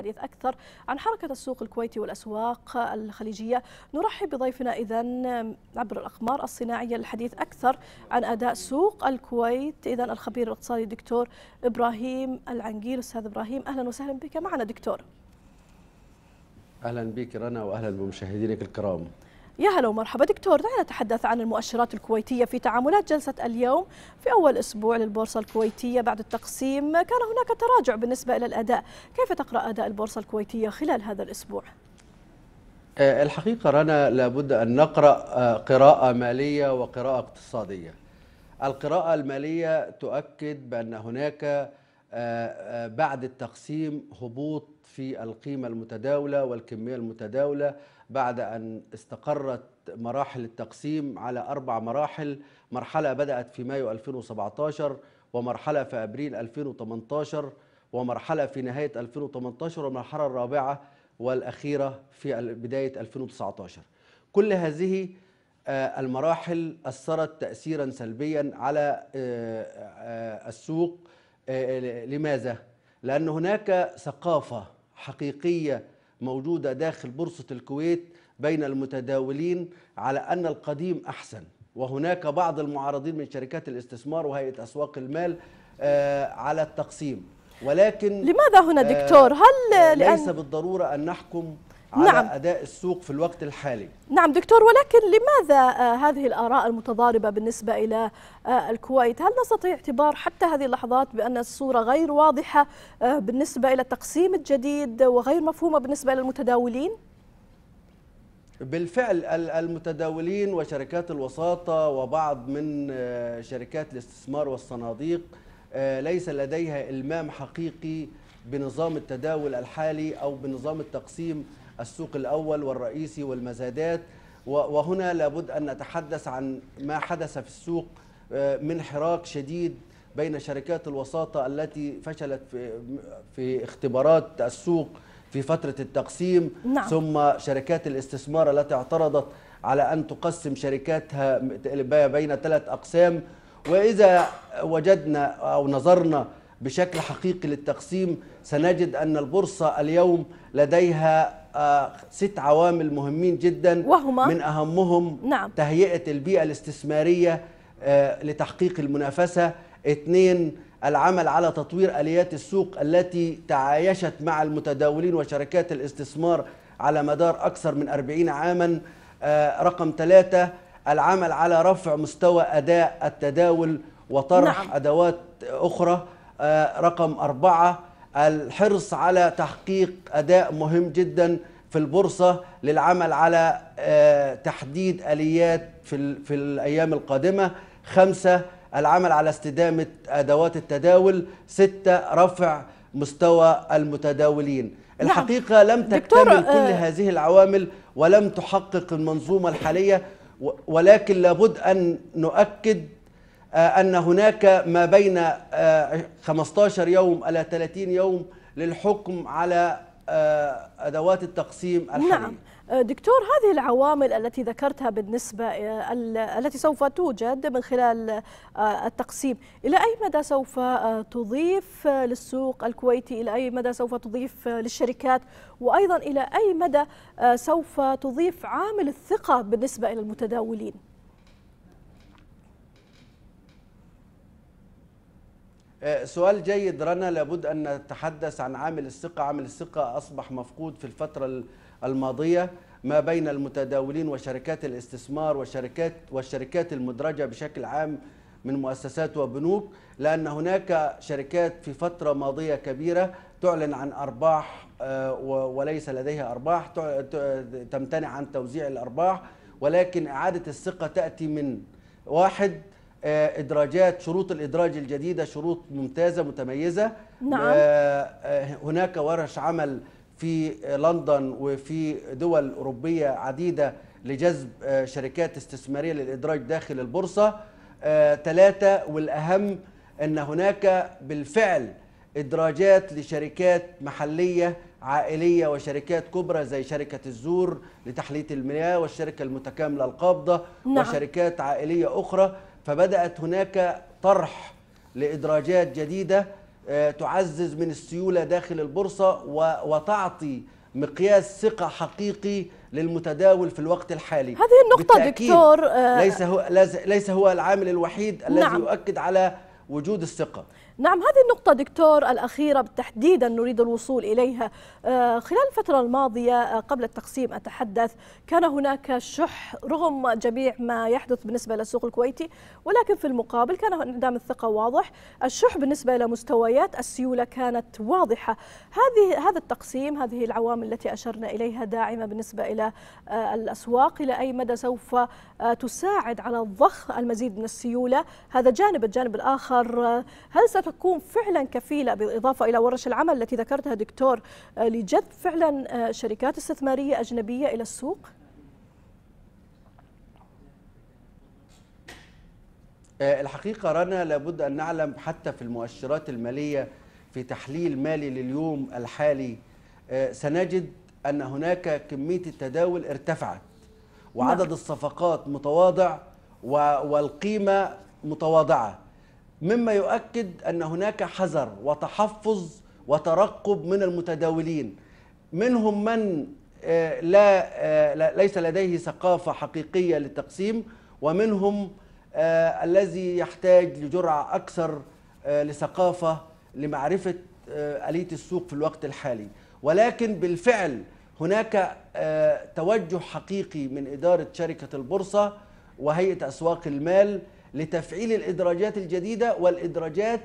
للحديث أكثر عن حركة السوق الكويتي والأسواق الخليجية نرحب بضيفنا إذا عبر الأقمار الصناعية للحديث أكثر عن أداء سوق الكويت إذا الخبير الاقتصادي الدكتور إبراهيم العنقير أستاذ إبراهيم أهلا وسهلا بك معنا دكتور أهلا بك رنا وأهلا بمشاهدينك الكرام يا هلا ومرحبا دكتور دعنا نتحدث عن المؤشرات الكويتية في تعاملات جلسة اليوم في أول أسبوع للبورصة الكويتية بعد التقسيم كان هناك تراجع بالنسبة إلى الأداء كيف تقرأ أداء البورصة الكويتية خلال هذا الأسبوع؟ آه، الحقيقة رنا لابد أن نقرأ آه، قراءة مالية وقراءة اقتصادية القراءة المالية تؤكد بأن هناك آه، بعد التقسيم هبوط في القيمة المتداولة والكمية المتداولة بعد أن استقرت مراحل التقسيم على أربع مراحل مرحلة بدأت في مايو 2017 ومرحلة في أبريل 2018 ومرحلة في نهاية 2018 ومرحلة الرابعة والأخيرة في بداية 2019 كل هذه آه، المراحل أثرت تأثيرا سلبيا على آه، آه، السوق لماذا؟ لأن هناك ثقافة حقيقية موجودة داخل بورصة الكويت بين المتداولين على أن القديم أحسن وهناك بعض المعارضين من شركات الاستثمار وهيئة أسواق المال آه، على التقسيم ولكن لماذا هنا آه، دكتور هل ليس بالضرورة أن نحكم على نعم. أداء السوق في الوقت الحالي نعم دكتور ولكن لماذا آه، هذه الآراء المتضاربة بالنسبة إلى آه، الكويت هل نستطيع اعتبار حتى هذه اللحظات بأن الصورة غير واضحة آه، بالنسبة إلى التقسيم الجديد وغير مفهومة بالنسبة إلى المتداولين؟ بالفعل المتداولين وشركات الوساطة وبعض من شركات الاستثمار والصناديق ليس لديها إلمام حقيقي بنظام التداول الحالي أو بنظام التقسيم السوق الأول والرئيسي والمزادات وهنا لابد أن نتحدث عن ما حدث في السوق آه، من حراك شديد بين شركات الوساطة التي فشلت في, اختبارات السوق في فترة التقسيم نعم. ثم شركات الاستثمار التي اعترضت على أن تقسم شركاتها بين ثلاث أقسام وإذا وجدنا أو نظرنا بشكل حقيقي للتقسيم سنجد أن البورصة اليوم لديها آه، ست عوامل مهمين جدا وهما من أهمهم نعم. تهيئة البيئة الاستثمارية آه، لتحقيق المنافسة اثنين العمل على تطوير آليات السوق التي تعايشت مع المتداولين وشركات الاستثمار على مدار أكثر من 40 عاما آه، رقم ثلاثة العمل على رفع مستوى أداء التداول وطرح نعم. أدوات أخرى آه، رقم أربعة الحرص على تحقيق أداء مهم جدا في البورصة للعمل على آه، تحديد آليات في, في الأيام القادمة خمسة العمل على استدامة أدوات التداول ستة رفع مستوى المتداولين نعم. الحقيقة لم تكتمل آه، كل هذه العوامل ولم تحقق المنظومة الحالية ولكن لابد أن نؤكد آه، أن هناك ما بين 15 آه، يوم إلى 30 يوم للحكم على آه، أدوات التقسيم الحالية نعم دكتور هذه العوامل التي ذكرتها بالنسبة التي سوف توجد من خلال التقسيم إلى أي مدى سوف تضيف للسوق الكويتي إلى أي مدى سوف تضيف للشركات وأيضا إلى أي مدى سوف تضيف عامل الثقة بالنسبة إلى المتداولين آه، سؤال جيد رنا لابد أن نتحدث عن عامل الثقة عامل الثقة أصبح مفقود في الفترة الماضية ما بين المتداولين وشركات الاستثمار وشركات والشركات المدرجة بشكل عام من مؤسسات وبنوك لأن هناك شركات في فترة ماضية كبيرة تعلن عن أرباح آه، وليس لديها أرباح تمتنع عن توزيع الأرباح ولكن إعادة الثقة تأتي من واحد آه، ادراجات شروط الادراج الجديده شروط ممتازه متميزه نعم. آه، آه، هناك ورش عمل في لندن وفي دول اوروبيه عديده لجذب شركات استثماريه للادراج داخل البورصه ثلاثه والاهم ان هناك بالفعل ادراجات لشركات محليه عائليه وشركات كبرى زي شركه الزور لتحليه المياه والشركه المتكامله القابضه نعم. وشركات عائليه اخرى فبدأت هناك طرح لإدراجات جديدة آه، تعزز من السيولة داخل البورصة وتعطي مقياس ثقة حقيقي للمتداول في الوقت الحالي هذه النقطة دكتور آه، ليس هو, ليس هو العامل الوحيد نعم. الذي يؤكد على وجود الثقة نعم هذه النقطة دكتور الأخيرة بالتحديد نريد الوصول إليها آه، خلال الفترة الماضية آه، قبل التقسيم أتحدث كان هناك شح رغم جميع ما يحدث بالنسبة للسوق الكويتي ولكن في المقابل كان انعدام الثقة واضح الشح بالنسبة إلى مستويات السيولة كانت واضحة هذه هذا التقسيم هذه العوامل التي أشرنا إليها داعمة بالنسبة إلى آه، الأسواق إلى أي مدى سوف تساعد على ضخ المزيد من السيولة هذا جانب الجانب الآخر القرار هل ستكون فعلا كفيلة بالإضافة إلى ورش العمل التي ذكرتها دكتور لجذب فعلا آه، شركات استثمارية أجنبية إلى السوق؟ آه، الحقيقة رنا لابد أن نعلم حتى في المؤشرات المالية في تحليل مالي لليوم الحالي آه، سنجد أن هناك كمية التداول ارتفعت وعدد نعم. الصفقات متواضع والقيمة متواضعة مما يؤكد أن هناك حذر وتحفظ وترقب من المتداولين منهم من آه، آه، لا ليس لديه ثقافة حقيقية للتقسيم ومنهم آه، الذي يحتاج لجرعة أكثر لثقافة لمعرفة آلية السوق في الوقت الحالي ولكن بالفعل هناك توجه حقيقي من إدارة شركة البورصة وهيئة أسواق المال لتفعيل الإدراجات الجديدة والإدراجات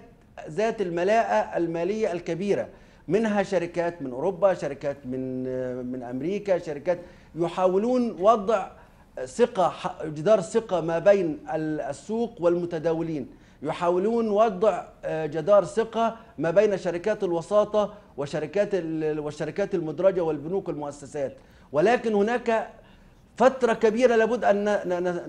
ذات الملاءة المالية الكبيرة منها شركات من أوروبا شركات من, من أمريكا شركات يحاولون وضع ثقة جدار ثقة ما بين السوق والمتداولين يحاولون وضع آه، جدار ثقة ما بين شركات الوساطة وشركات والشركات المدرجة والبنوك والمؤسسات ولكن هناك فترة كبيرة لابد أن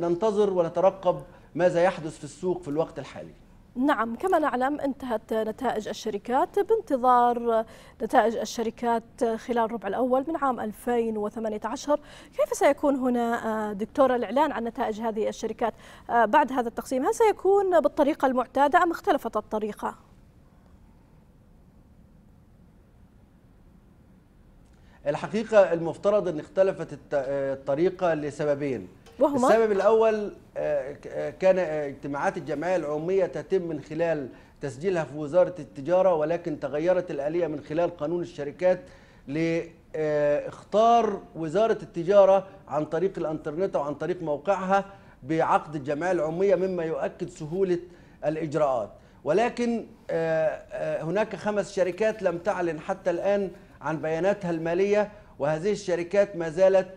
ننتظر ونترقب ماذا يحدث في السوق في الوقت الحالي نعم كما نعلم انتهت نتائج الشركات بانتظار نتائج الشركات خلال الربع الأول من عام 2018 كيف سيكون هنا آه، دكتور الإعلان عن نتائج هذه الشركات آه، بعد هذا التقسيم هل سيكون بالطريقة المعتادة أم اختلفت الطريقة؟ الحقيقة المفترض أن اختلفت آه، الطريقة لسببين وهما السبب الاول آه، آه، كان آه، اجتماعات الجمعيه العموميه تتم من خلال تسجيلها في وزاره التجاره ولكن تغيرت الاليه من خلال قانون الشركات لاختار وزاره التجاره عن طريق الانترنت او عن طريق موقعها بعقد الجمعيه العموميه مما يؤكد سهوله الاجراءات ولكن هناك خمس شركات لم تعلن حتى الان عن بياناتها الماليه وهذه الشركات ما زالت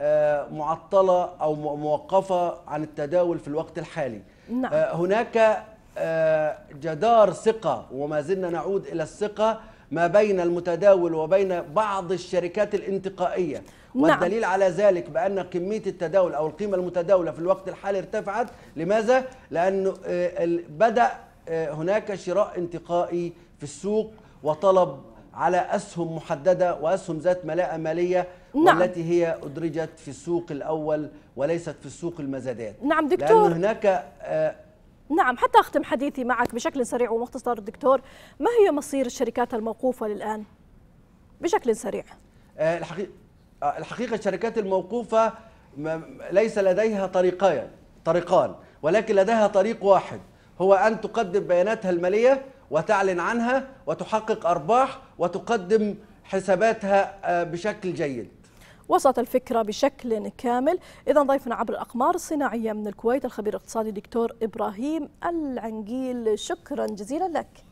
آه، معطله او موقفه عن التداول في الوقت الحالي نعم. آه، هناك آه، جدار ثقه وما زلنا نعود الى الثقه ما بين المتداول وبين بعض الشركات الانتقائيه نعم. والدليل نعم. على ذلك بأن كمية التداول أو القيمة المتداولة في الوقت الحالي ارتفعت لماذا؟ لأنه بدأ هناك شراء انتقائي في السوق وطلب على أسهم محددة وأسهم ذات ملاءة مالية نعم. والتي هي أدرجت في السوق الأول وليست في السوق المزادات نعم دكتور لأن هناك آه، نعم حتى أختم حديثي معك بشكل سريع ومختصر دكتور ما هي مصير الشركات الموقوفة للآن بشكل سريع آه، الحقيقة, آه، الحقيقة الشركات الموقوفة ليس لديها طريقين طريقان ولكن لديها طريق واحد هو أن تقدم بياناتها المالية وتعلن عنها وتحقق أرباح وتقدم حساباتها بشكل جيد وسط الفكرة بشكل كامل إذا ضيفنا عبر الأقمار الصناعية من الكويت الخبير الاقتصادي دكتور إبراهيم العنقيل شكرا جزيلا لك